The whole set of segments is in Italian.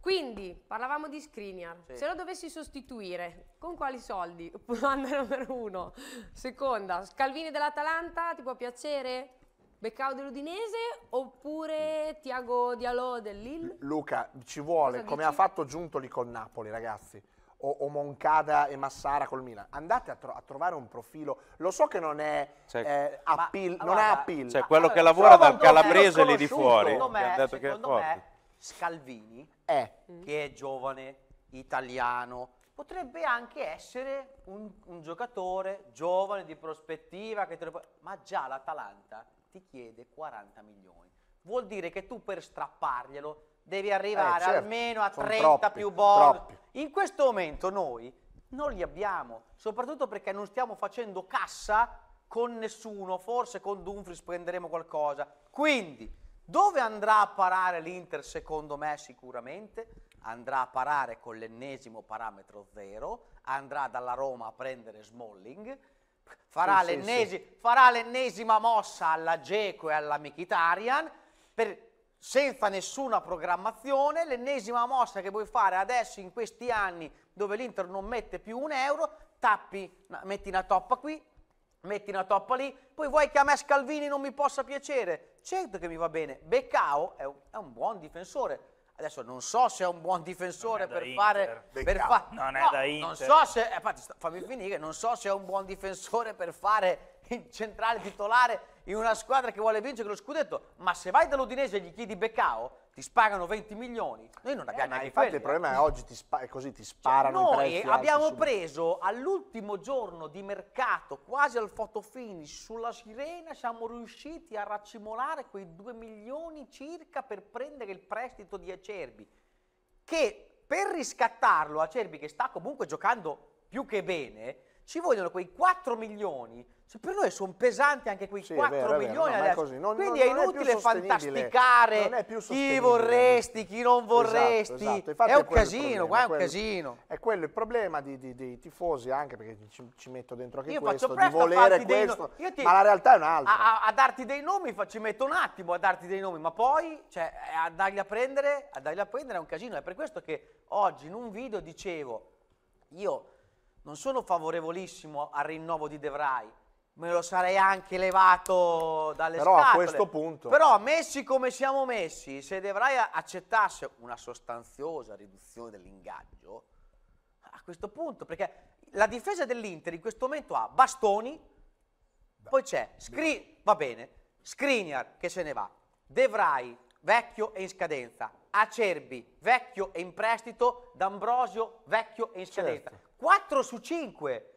Quindi, parlavamo di Skriniar. Sì. Se lo dovessi sostituire, con quali soldi? Domanda numero uno. Seconda, Scalvini dell'Atalanta, ti può piacere? Beccao dell'Udinese oppure Tiago Dialò del Luca, ci vuole, come ha fatto Giuntoli con Napoli, ragazzi. O, o, Moncada e Massara col Milan. Andate a, tro a, trovare un profilo. Lo so che non è cioè, eh, appeal, ma, non allora, è appeal. Cioè, quello che lavora dal calabrese lì di fuori. Secondo me, secondo me Scalvini, eh. che è giovane, italiano, potrebbe anche essere un, un giocatore giovane di prospettiva, che te ma già l'Atalanta ti chiede 40 milioni. Vuol dire che tu per strapparglielo devi arrivare eh, certo. almeno a 30 troppi, più board. In questo momento noi non li abbiamo, soprattutto perché non stiamo facendo cassa con nessuno, forse con Dumfries prenderemo qualcosa. Quindi dove andrà a parare l'Inter secondo me sicuramente? Andrà a parare con l'ennesimo parametro zero, andrà dalla Roma a prendere Smalling, farà, sì, l'ennesi sì. farà l'ennesima mossa alla Geco e alla Mkhitaryan per senza nessuna programmazione, l'ennesima mossa che vuoi fare adesso in questi anni dove l'Inter non mette più un euro, tappi, metti una toppa qui, metti una toppa lì, poi vuoi che a me Scalvini non mi possa piacere? Certo che mi va bene, Beccao è un, è un buon difensore. Adesso non so se è un buon difensore per fare... Per fa non no, è da Inter. Non so se... Eh, infatti, fammi finire, non so se è un buon difensore per fare il centrale titolare in una squadra che vuole vincere lo scudetto, ma se vai dall'Udinese e gli chiedi Beccao, ti sparano 20 milioni. Noi non abbiamo eh, neanche infatti quelli. il problema eh. è oggi ti spa- è così ti sparano cioè, noi abbiamo preso all'ultimo giorno di mercato, quasi al fotofinish, sulla sirena siamo riusciti a raccimolare quei 2 milioni circa per prendere il prestito di Acerbi che per riscattarlo Acerbi che sta comunque giocando più che bene ci vogliono quei 4 milioni. Cioè, per noi sono pesanti anche quei sì, 4 vero, milioni è vero, no, non, Quindi non, non è inutile è fantasticare chi vorresti, chi non vorresti. Esatto, esatto. Infatti è un casino, qua è un casino. È quello il problema di, di, dei tifosi anche, perché ci, ci metto dentro anche io questo, di volere questo, no... ti... ma la realtà è un'altra. A, a, a, darti dei nomi ci metto un attimo a darti dei nomi, ma poi cioè, andarli, a prendere, andarli a prendere è un casino. È per questo che oggi in un video dicevo, io non sono favorevolissimo al rinnovo di De Vrij, me lo sarei anche levato dalle Però scatole. a questo punto... Però messi come siamo messi, se De Vrij accettasse una sostanziosa riduzione dell'ingaggio, a questo punto, perché la difesa dell'Inter in questo momento ha Bastoni, Beh, poi c'è Scri- va bene, Skriniar che se ne va, De Vrij vecchio e in scadenza, Acerbi, vecchio e in prestito, D'Ambrosio, vecchio e in scadenza. Certo. 4 su 5.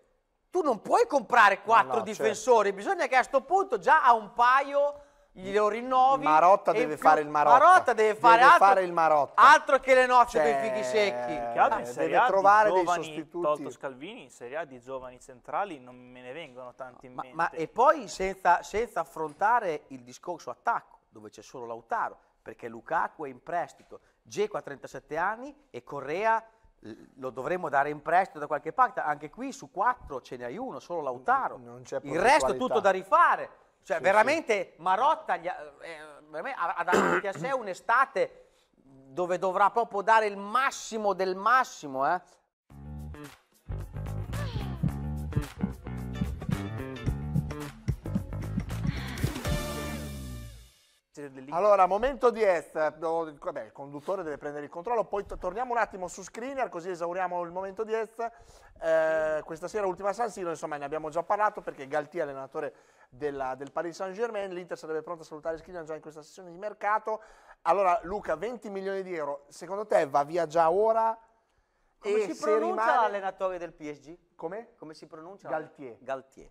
Tu non puoi comprare 4 no, difensori, certo. bisogna che a questo punto già a un paio glielo rinnovi. Marotta deve più, fare il Marotta. Marotta deve fare, deve altro, fare il Marotta. Altro che le nocce cioè, eh, dei fichi secchi. Ah, deve A trovare giovani, dei sostituti. Tolto Scalvini, in Serie A di giovani centrali non me ne vengono tanti in ma, mente. Ma, e poi senza, senza affrontare il discorso attacco, dove c'è solo Lautaro perché Lukaku è in prestito, Geco ha 37 anni e Correa lo dovremmo dare in prestito da qualche parte, anche qui su quattro ce n'hai uno, solo Lautaro, il resto è tutto da rifare, cioè sì, veramente sì. Marotta gli ha, eh, eh veramente ha davanti a sé un'estate dove dovrà proprio dare il massimo del massimo, eh? lì. Allora, momento di est, vabbè, il conduttore deve prendere il controllo, poi torniamo un attimo su Screener, così esauriamo il momento di est. Eh, questa sera ultima San Siro, insomma, ne abbiamo già parlato perché Galtier, allenatore della, del Paris Saint-Germain, l'Inter sarebbe pronto a salutare Screener già in questa sessione di mercato. Allora, Luca, 20 milioni di euro, secondo te va via già ora? Come e si pronuncia rimane... l'allenatore del PSG? Come? Come si pronuncia? Galtier. Galtier.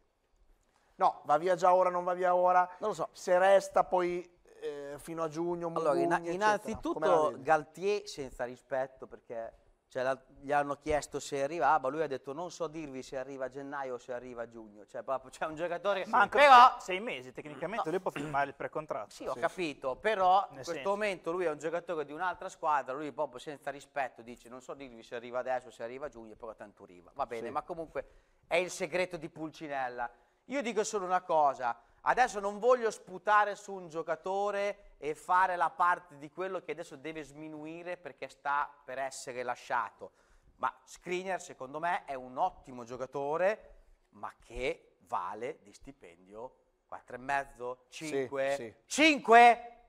No, va via già ora, non va via ora. Non lo so. Se resta poi eh, fino a giugno. Allora, in, innanzitutto Galtier senza rispetto perché cioè, la, gli hanno chiesto se arrivava, lui ha detto non so dirvi se arriva a gennaio o se arriva a giugno. Cioè, proprio, c'è un giocatore che... Sì. Manca però... sei mesi, tecnicamente no. lui può firmare il precontratto. Sì, ho sì. capito, però Nel in questo senso. momento lui è un giocatore di un'altra squadra, lui proprio senza rispetto dice non so dirvi se arriva adesso o se arriva a giugno, però tanto arriva. Va bene, sì. ma comunque è il segreto di Pulcinella. Io dico solo una cosa, Adesso non voglio sputare su un giocatore e fare la parte di quello che adesso deve sminuire perché sta per essere lasciato. Ma Screener, secondo me, è un ottimo giocatore, ma che vale di stipendio 4,5, 5, sì, sì. 5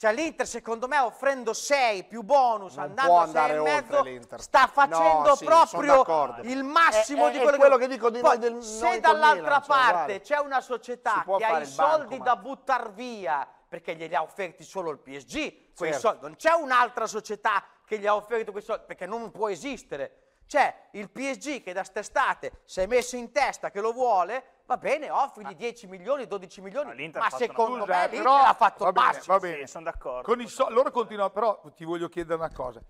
cioè l'Inter secondo me offrendo 6 più bonus non andando a 6 e mezzo sta facendo no, sì, proprio il massimo è, di quello, quello che... che dico di Poi, noi del, Se dall'altra parte c'è una società che ha i soldi banco, da buttare via perché glieli ha offerti solo il PSG, certo. soldi, non c'è un'altra società che gli ha offerto quei soldi perché non può esistere. C'è il PSG che da st'estate si è messo in testa che lo vuole Va bene, offrigli 10 milioni, 12 milioni, ma, secondo me eh, l'Inter ha fatto va bene, Va bene, sono d'accordo. Con so loro continuano, però ti voglio chiedere una cosa.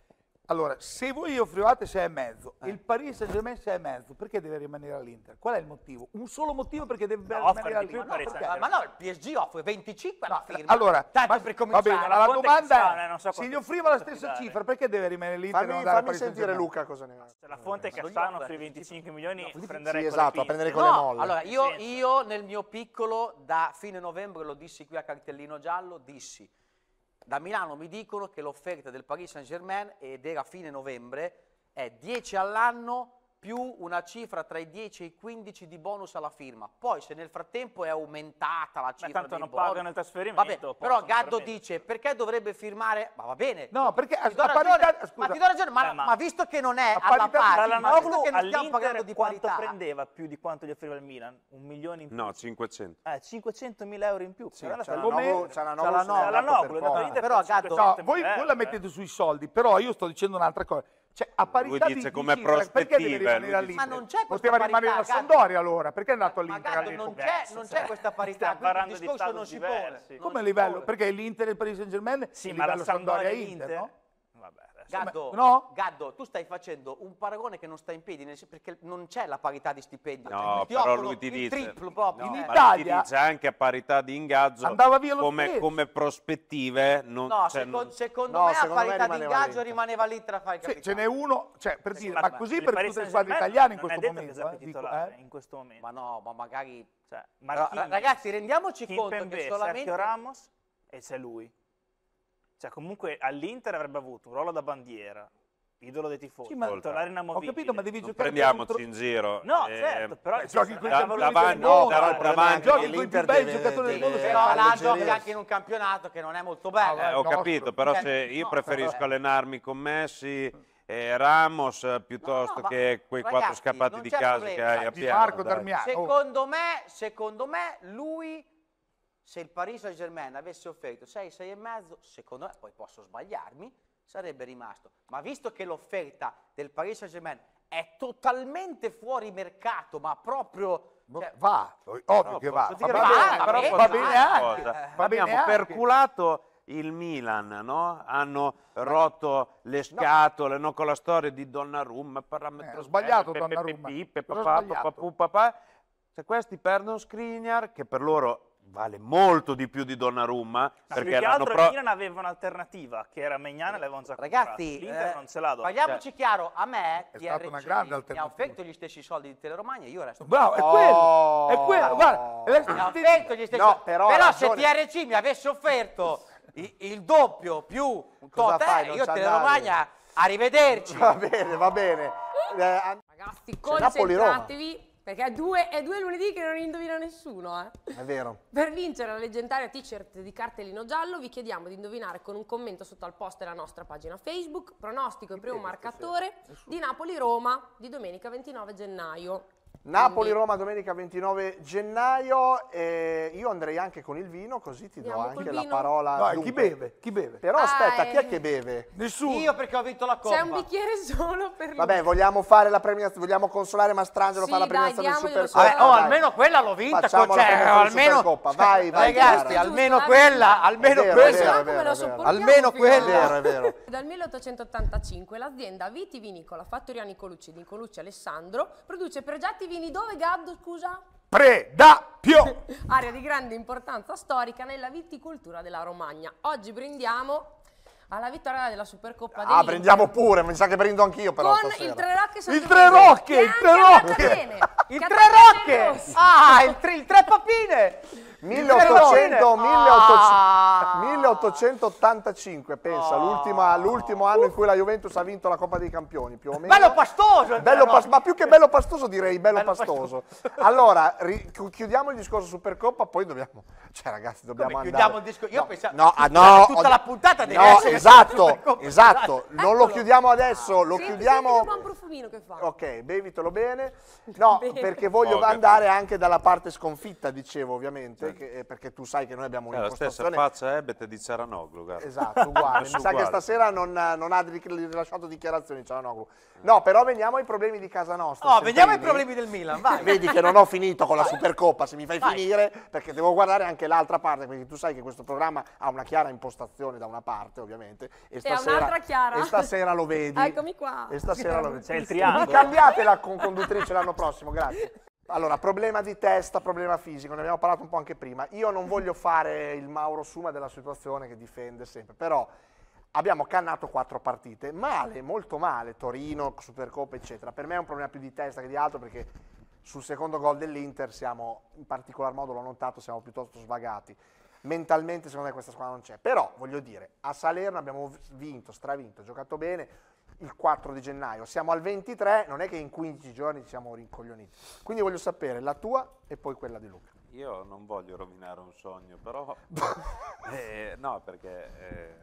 Allora, se voi offrivate 6,5, eh. il Paris Saint-Germain 6,5, perché deve rimanere all'Inter? Qual è il motivo? Un solo motivo perché deve no, rimanere all'Inter? No, ma no, il PSG offre 25 alla no, firma. Allora, Tanto ma, per cominciare, va bene, la, la domanda è, so se gli offriva la stessa cifra, perché deve rimanere all'Inter? Fammi, fammi sentire Luca cosa ne ha. Se la fonte eh, è Cassano offre 25 milioni, no, prenderei sì, esatto, a prendere con le molle. Allora, io, io nel mio piccolo, da fine novembre, lo dissi qui a cartellino giallo, dissi da Milano mi dicono che l'offerta del Paris Saint-Germain, ed era a fine novembre, è 10 all'anno più una cifra tra i 10 e i 15 di bonus alla firma. Poi se nel frattempo è aumentata la cifra Ma tanto non bonus, pagano il trasferimento. Vabbè, però Gaddo dice perché dovrebbe firmare? Ma va bene. No, perché a, a parità, scusa. Ma ti do ragione, ma, eh, ma, ma visto che non è a alla parità, alla pari, ma che non stiamo pagando di quanto parità. prendeva più di quanto gli offriva il Milan? Un milione in più? No, 500. Eh, 500.000 euro in più. Sì, c'è la Noglu, c'è la Noglu, però Gaddo... Voi la mettete eh. sui soldi, però io sto dicendo un'altra cosa. Cioè, a parità Lui dice di, come di cifra, perché deve Ma non c'è Poteva parità, rimanere la Sandoria allora, perché è andato all'Inter all'epoca? Non c'è, non c'è questa parità, il discorso di non si diversi. pone. Come non livello? Perché l'Inter e il Paris Saint-Germain sì, il livello Sandoria-Inter, Inter, no? Gaddo, no? Gaddo, tu stai facendo un paragone che non sta in piedi perché non c'è la parità di stipendi. No, ti però lui ti dice, triplo No, in Italia ti dice anche a parità di ingaggio come, come prospettive. Non, no, cioè, secondo, non... secondo no, me secondo a parità me di ingaggio rimaneva lì tra fai sì, Ce n'è uno, cioè, per dire, ma così per tutte le squadre italiane in questo momento. Eh, eh. in questo momento. Ma no, ma magari... Cioè, ragazzi, rendiamoci conto che solamente... Sergio Ramos e c'è lui. Cioè, comunque all'Inter avrebbe avuto un ruolo da bandiera, idolo dei tifosi, sì, ma titolare inamovibile. Ho capito, ma devi giocare Prendiamoci contro... in giro. No, eh, certo, però eh, giochi con da, davanti, no, giochi con i più bei giocatore del mondo, però là giochi anche eh, in un campionato che non è molto bello. ho capito, però se io eh, preferisco allenarmi con Messi E Ramos piuttosto no, no, che quei ragazzi, quattro scappati di casa problema. che hai a Piazza. Secondo me, secondo me lui se il Paris Saint-Germain avesse offerto 6, 6,5, secondo me, poi posso sbagliarmi, sarebbe rimasto. Ma visto che l'offerta del Paris Saint-Germain è totalmente fuori mercato, ma proprio... Cioè, va, ovvio che eh, eh, va. Va, bene, va bene anche. Va bene Abbiamo perculato il Milan, no? Hanno rotto le scatole, no. No? Con la storia di Donnarumma, parametro... Eh, sbagliato Donnarumma. Se questi perdono Skriniar, che per loro vale molto di più di Donnarumma. Sì, perché più che altro pro... il Milan aveva un'alternativa, che era Megnana e l'avevano già Ragazzi, l'Inter eh, non ce l'ha Parliamoci cioè, chiaro, a me è stata una grande alternativa. mi ha offerto gli stessi soldi di Teleromagna, io resto... Bravo, è oh. quello, oh, è quello, guarda. Mi ha offerto gli stessi no, però, però se TRC mi avesse offerto il, il doppio più tot, io Teleromagna, arrivederci. Va bene, va bene. Eh, Ragazzi, concentratevi perché è due, è due lunedì che non indovina nessuno, eh. È vero. Per vincere la leggendaria t-shirt di cartellino giallo vi chiediamo di indovinare con un commento sotto al post della nostra pagina Facebook, pronostico e primo marcatore di Napoli-Roma di domenica 29 gennaio. Napoli-Roma domenica 29 gennaio, eh, io andrei anche con il vino così ti Andiamo do anche la parola. Vai, chi beve? Chi beve? Però Ah, aspetta, chi è eh. che beve? Nessuno. Io perché ho vinto la coppa. C'è un bicchiere solo per lui. Vabbè, vogliamo fare la premiazione, vogliamo consolare Mastrangelo Sì, per la premiazione del Super solo. Eh, oh, almeno quella l'ho vinta, Facciamo co- la cioè, almeno Supercoppa. Vai, cioè, vai, eh, ragazzi, Chiara. almeno Giusto, quella, almeno È vero, quella. è vero, è vero. Almeno quella. è vero. Dal 1885 l'azienda vitivinicola Fattoriani Colucci di Colucci Alessandro produce progetti vieni dove, Gaddo, scusa? Predapio! Area di grande importanza storica nella viticoltura della Romagna. Oggi brindiamo alla vittoria della Supercoppa Ah, brindiamo pure, mi sa che brindo anch'io però Con stasera. il Tre Rocche Il Tre Rocche, ah, il Tre Rocche! Il Tre Rocche! Ah, il Tre Papine! 1800, 1885, ah. pensa, ah. l'ultimo, anno in cui la Juventus ha vinto la Coppa dei Campioni, più o meno. Bello pastoso! Eh, bello pas ma più che bello pastoso direi bello, bello pastoso. pastoso. Allora, chiudiamo il discorso Supercoppa, poi dobbiamo... Cioè ragazzi, dobbiamo Come, andare... Chiudiamo il discorso... Io no, pensavo... No, ah, no, tutta ho... la puntata deve no, esatto, esatto. Non Eccolo. lo chiudiamo adesso, lo sì, chiudiamo... un profumino che fa. Ok, bevitelo bene. No, perché voglio andare anche dalla parte sconfitta, dicevo, ovviamente perché, eh, perché, tu sai che noi abbiamo un'impostazione... Eh, la stessa faccia Ebet di Ceranoglu, guarda. Esatto, uguale. Mi sa che stasera non, non ha rilasciato dichiarazioni Ceranoglu. No, però veniamo ai problemi di casa nostra. No, veniamo primi. ai problemi del Milan, vai. Vedi che non ho finito con la Supercoppa, se mi fai vai. finire, perché devo guardare anche l'altra parte, perché tu sai che questo programma ha una chiara impostazione da una parte, ovviamente, e stasera, e stasera lo vedi. Eccomi qua. E stasera lo vedi. C'è il triangolo. Cambiatela con conduttrice l'anno prossimo, grazie. Allora, problema di testa, problema fisico, ne abbiamo parlato un po' anche prima. Io non mhm. voglio fare il Mauro Suma della situazione che difende sempre, però abbiamo cannato quattro partite, male, molto male, Torino, Supercoppa, eccetera. Per me è un problema più di testa che di altro perché sul secondo gol dell'Inter siamo, in particolar modo l'ho notato, siamo piuttosto svagati. Mentalmente secondo me questa squadra non c'è, però voglio dire, a Salerno abbiamo vinto, stravinto, giocato bene, il 4 di gennaio, siamo al 23, non è che in 15 giorni ci siamo rincoglioniti. Quindi voglio sapere la tua e poi quella di Luca. Io non voglio rovinare un sogno, però... eh, no, perché eh,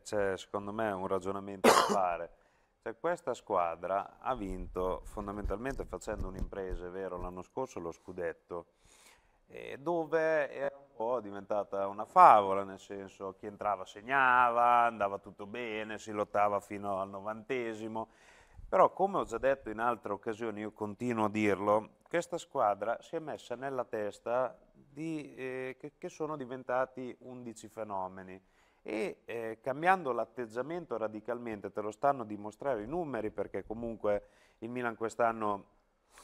c'è secondo me un ragionamento da fare. Cioè, questa squadra ha vinto fondamentalmente facendo un'impresa, è vero, l'anno scorso lo scudetto, dove era un po' diventata una favola, nel senso chi entrava segnava, andava tutto bene, si lottava fino al novantesimo, però come ho già detto in altre occasioni, io continuo a dirlo, questa squadra si è messa nella testa di, eh, che, che, sono diventati 11 fenomeni e eh, cambiando l'atteggiamento radicalmente, te lo stanno dimostrando i numeri perché comunque il Milan quest'anno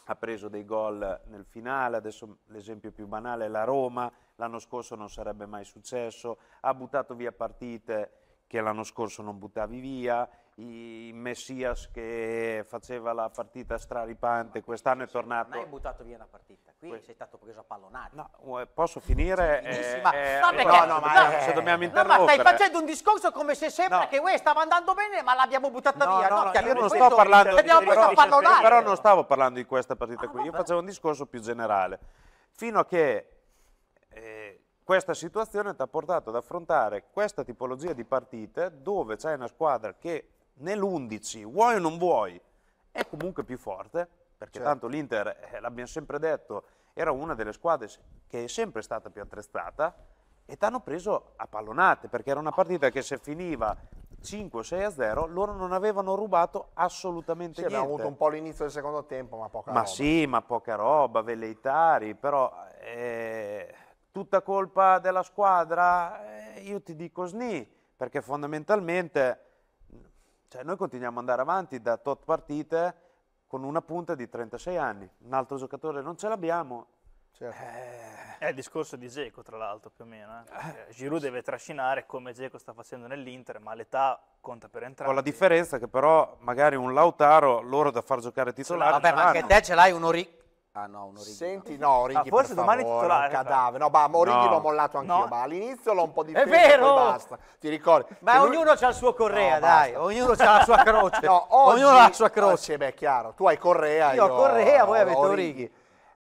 ha preso dei gol nel finale, adesso l'esempio più banale è la Roma, l'anno scorso non sarebbe mai successo, ha buttato via partite che l'anno scorso non buttavi via, il Messias che faceva la partita straripante, quest'anno è tornato... Non hai buttato via una partita, qui que... sei stato preso a pallonare. No, posso finire? Eh, eh, no, no, ma eh, se dobbiamo interrompere... No, ma stai facendo un discorso come se sembra no. che uè, eh, stava andando bene ma l'abbiamo buttata no, via. No, no, no io non sto parlando... di preso a pallonare. Però non stavo parlando di questa partita ah, qui, vabbè. io facevo un discorso più generale. Fino a che eh, questa situazione ti ha portato ad affrontare questa tipologia di partite dove c'è una squadra che nell'11, vuoi o non vuoi, è comunque più forte, perché certo. tanto l'Inter, eh, l'abbiamo sempre detto, era una delle squadre che è sempre stata più attrezzata e ti hanno preso a pallonate, perché era una partita che se finiva 5-6 0, loro non avevano rubato assolutamente sì, niente. Abbiamo avuto un po' l'inizio del secondo tempo, ma poca ma roba. Ma sì, ma poca roba, velleitari, però... Eh tutta colpa della squadra? Eh, io ti dico sni, perché fondamentalmente cioè noi continuiamo ad andare avanti da tot partite con una punta di 36 anni, un altro giocatore non ce l'abbiamo. Certo. Eh. È il discorso di Zeco, tra l'altro, più o meno. Eh? eh cioè, Giroud deve trascinare come Zeco sta facendo nell'Inter, ma l'età conta per entrare. Con la differenza che però magari un Lautaro, loro da far giocare titolare... Vabbè, ma anche te ce l'hai un Origi Ah no, un Origi. Senti, no, Origi, ah, forse per domani favore, titolare. cadavere. No, ma Origi no. l'ho mollato anch'io, no. ma all'inizio l'ho un po' difeso. È vero! basta. Ti ricordi? Ma lui... ognuno ha il suo Correa, no, dai. Basta. Ognuno ha la sua croce. no, oggi... ognuno ha la sua croce. Oh, sì, beh, chiaro. Tu hai Correa, io... Io ho Correa, voi avete Orighi. Origi.